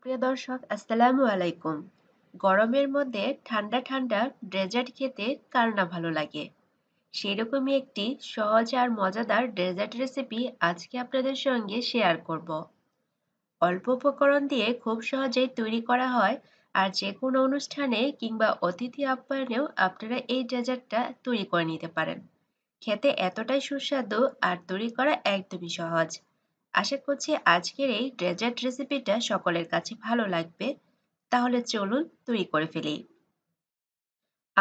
প্রিয় দর্শক আসসালামু আলাইকুম গরমের মধ্যে ঠান্ডা ঠান্ডা ডেজার্ট খেতে কার না ভালো লাগে সেই রকমই একটি সহজ আর মজাদার ডেজার্ট রেসিপি আজকে আপনাদের সঙ্গে শেয়ার করব অল্প উপকরণ দিয়ে খুব সহজেই তৈরি করা হয় আর যে কোনো অনুষ্ঠানে কিংবা অতিথি আপ্যায়নেও আপনারা এই ডেজার্টটা তৈরি করে নিতে পারেন খেতে এতটাই সুস্বাদু আর তৈরি করা একদমই সহজ আশা করছি আজকের এই ডেজার্ট রেসিপিটা সকলের কাছে ভালো লাগবে তাহলে চলুন তৈরি করে ফেলি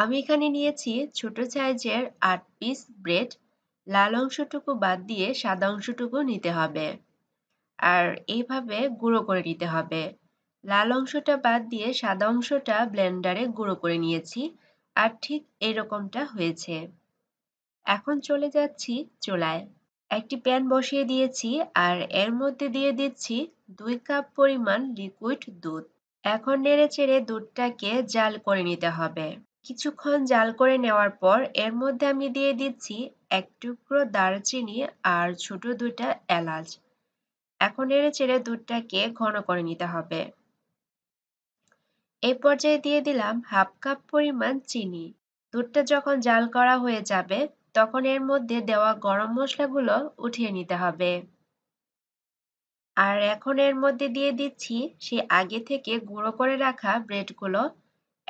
আমি এখানে নিয়েছি ছোট সাইজের আট পিস ব্রেড লাল অংশটুকু বাদ দিয়ে সাদা অংশটুকু নিতে হবে আর এইভাবে গুঁড়ো করে নিতে হবে লাল অংশটা বাদ দিয়ে সাদা অংশটা ব্লেন্ডারে গুঁড়ো করে নিয়েছি আর ঠিক এরকমটা হয়েছে এখন চলে যাচ্ছি চোলায় একটি প্যান বসিয়ে দিয়েছি আর এর মধ্যে দিয়ে দিচ্ছি দুই কাপ পরিমাণ লিকুইড দুধ এখন নেড়ে চেড়ে দুধটাকে জাল করে নিতে হবে কিছুক্ষণ জাল করে নেওয়ার পর এর মধ্যে আমি দিয়ে দিচ্ছি এক টুকরো দারচিনি আর ছোট দুটা এলাচ এখন নেড়ে চেড়ে দুধটাকে ঘন করে নিতে হবে এই পর্যায়ে দিয়ে দিলাম হাফ কাপ পরিমাণ চিনি দুধটা যখন জাল করা হয়ে যাবে তখন এর মধ্যে দেওয়া গরম মশলাগুলো উঠিয়ে নিতে হবে আর এখন এর মধ্যে দিয়ে দিচ্ছি সেই আগে থেকে গুঁড়ো করে রাখা ব্রেডগুলো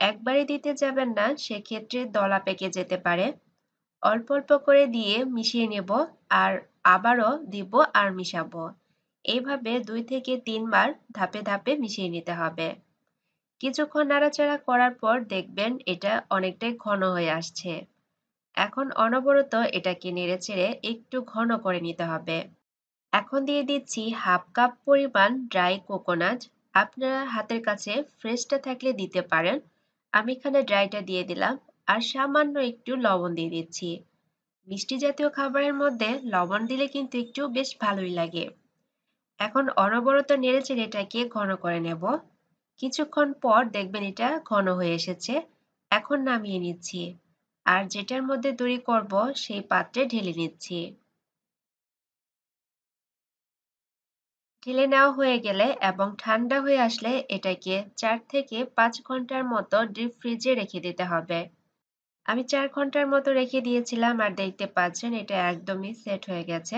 একবারে দিতে যাবেন না সেক্ষেত্রে দলা পেকে যেতে পারে অল্প অল্প করে দিয়ে মিশিয়ে নেব আর আবারও দিব আর মিশাবো এইভাবে দুই থেকে তিনবার ধাপে ধাপে মিশিয়ে নিতে হবে কিছুক্ষণ নাড়াচাড়া করার পর দেখবেন এটা অনেকটাই ঘন হয়ে আসছে এখন অনবরত এটাকে নেড়ে একটু ঘন করে নিতে হবে এখন দিয়ে দিচ্ছি হাফ কাপ পরিমাণ ড্রাই কোকোনাট আপনারা হাতের কাছে ফ্রেশটা থাকলে দিতে পারেন আমি এখানে ড্রাইটা দিয়ে দিলাম আর সামান্য একটু লবণ দিয়ে দিচ্ছি মিষ্টি জাতীয় খাবারের মধ্যে লবণ দিলে কিন্তু একটু বেশ ভালোই লাগে এখন অনবরত নেড়ে চেড়ে এটাকে ঘন করে নেব কিছুক্ষণ পর দেখবেন এটা ঘন হয়ে এসেছে এখন নামিয়ে নিচ্ছি আর যেটার মধ্যে তৈরি করব সেই পাত্রে ঢেলে নিচ্ছি ঢেলে নেওয়া হয়ে গেলে এবং ঠান্ডা হয়ে আসলে এটাকে চার থেকে পাঁচ ঘন্টার মতো ডিপ ফ্রিজে রেখে দিতে হবে আমি চার ঘন্টার মতো রেখে দিয়েছিলাম আর দেখতে পাচ্ছেন এটা একদমই সেট হয়ে গেছে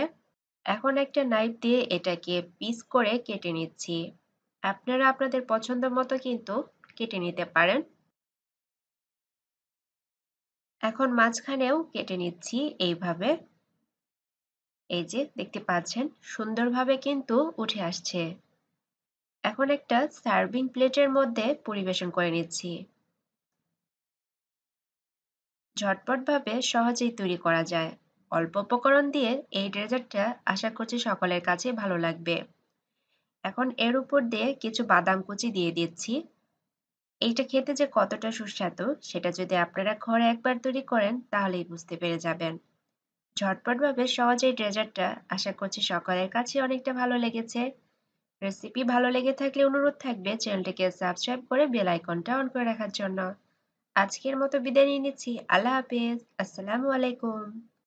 এখন একটা নাইফ দিয়ে এটাকে পিস করে কেটে নিচ্ছি আপনারা আপনাদের পছন্দ মতো কিন্তু কেটে নিতে পারেন এখন মাঝখানেও কেটে নিচ্ছি এইভাবে এই যে দেখতে পাচ্ছেন সুন্দরভাবে কিন্তু উঠে আসছে এখন একটা সার্ভিং প্লেটের মধ্যে পরিবেশন করে নিচ্ছি ঝটপটভাবে সহজেই তৈরি করা যায় অল্প উপকরণ দিয়ে এই ডেজার্টটা আশা করছি সকলের কাছে ভালো লাগবে এখন এর উপর দিয়ে কিছু বাদাম কুচি দিয়ে দিচ্ছি এইটা খেতে যে কতটা সুস্বাদু সেটা যদি আপনারা ঘরে একবার তৈরি করেন তাহলেই বুঝতে পেরে যাবেন ঝটপটভাবে সহজেই এই ডেজার্টটা আশা করছি সকলের কাছে অনেকটা ভালো লেগেছে রেসিপি ভালো লেগে থাকলে অনুরোধ থাকবে চ্যানেলটিকে সাবস্ক্রাইব করে বেল আইকনটা অন করে রাখার জন্য আজকের মতো বিদায় নিয়ে নিচ্ছি আল্লাহ হাফেজ আসসালামু আলাইকুম